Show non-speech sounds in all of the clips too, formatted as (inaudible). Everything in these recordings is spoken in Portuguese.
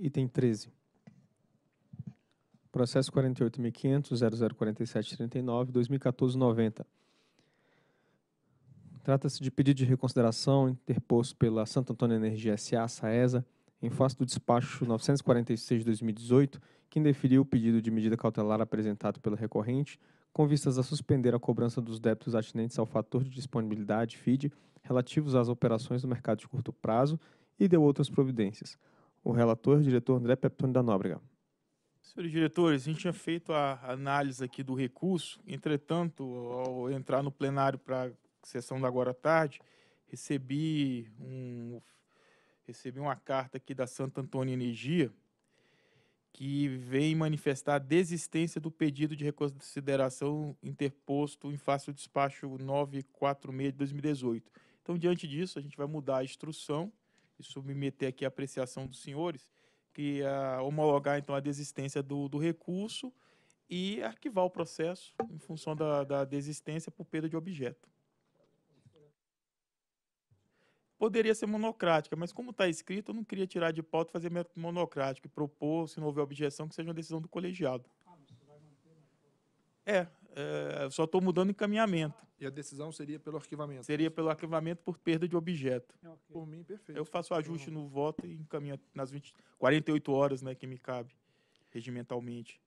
item 13. Processo 48.500.0047.39.2014.90. Trata-se de pedido de reconsideração interposto pela Santo Antônio Energia S.A., SAESA, em face do despacho 946 de 2018, que indeferiu o pedido de medida cautelar apresentado pelo recorrente, com vistas a suspender a cobrança dos débitos atinentes ao fator de disponibilidade FID relativos às operações do mercado de curto prazo e deu outras providências. O relator, o diretor André Peptoni da Nóbrega. Senhores diretores, a gente tinha feito a análise aqui do recurso, entretanto, ao entrar no plenário para a sessão da agora à tarde, recebi, um, recebi uma carta aqui da Santa Antônia Energia, que vem manifestar a desistência do pedido de reconsideração interposto em face do despacho 946 de 2018. Então, diante disso, a gente vai mudar a instrução e submeter aqui a apreciação dos senhores, que ah, homologar então a desistência do, do recurso e arquivar o processo em função da, da desistência por perda de objeto. Poderia ser monocrática, mas como está escrito, eu não queria tirar de pauta e fazer monocrático e propor, se não houver objeção, que seja uma decisão do colegiado. É, é só estou mudando encaminhamento. E a decisão seria pelo arquivamento? Seria é pelo arquivamento por perda de objeto. É, okay. Por mim, perfeito. Eu faço o então ajuste no voto e encaminho nas 20, 48 horas né, que me cabe, regimentalmente.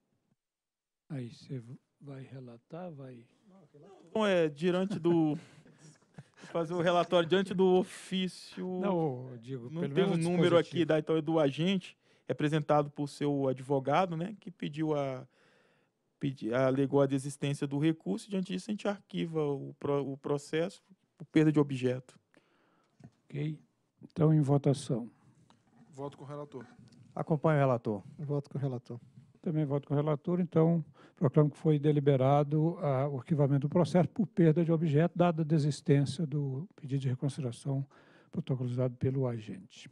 Aí você vai relatar, vai... Então, é, diante do... (laughs) fazer o relatório diante do ofício... Não, digo, Não tem um número aqui, da, então é do agente, representado por seu advogado, né, que pediu a pedi, alegou a desistência do recurso, e diante disso a gente arquiva o, pro, o processo por perda de objeto. Ok. Então, em votação. Voto com o relator. Acompanho o relator. Voto com o relator. Também voto com o relator. Então, proclamo que foi deliberado ah, o arquivamento do processo por perda de objeto, dada a desistência do pedido de reconsideração protocolizado pelo agente.